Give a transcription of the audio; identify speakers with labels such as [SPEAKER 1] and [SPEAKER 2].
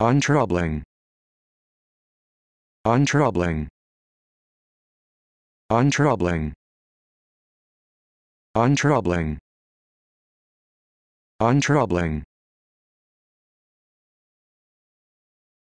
[SPEAKER 1] untroubling untroubling untroubling untroubling untroubling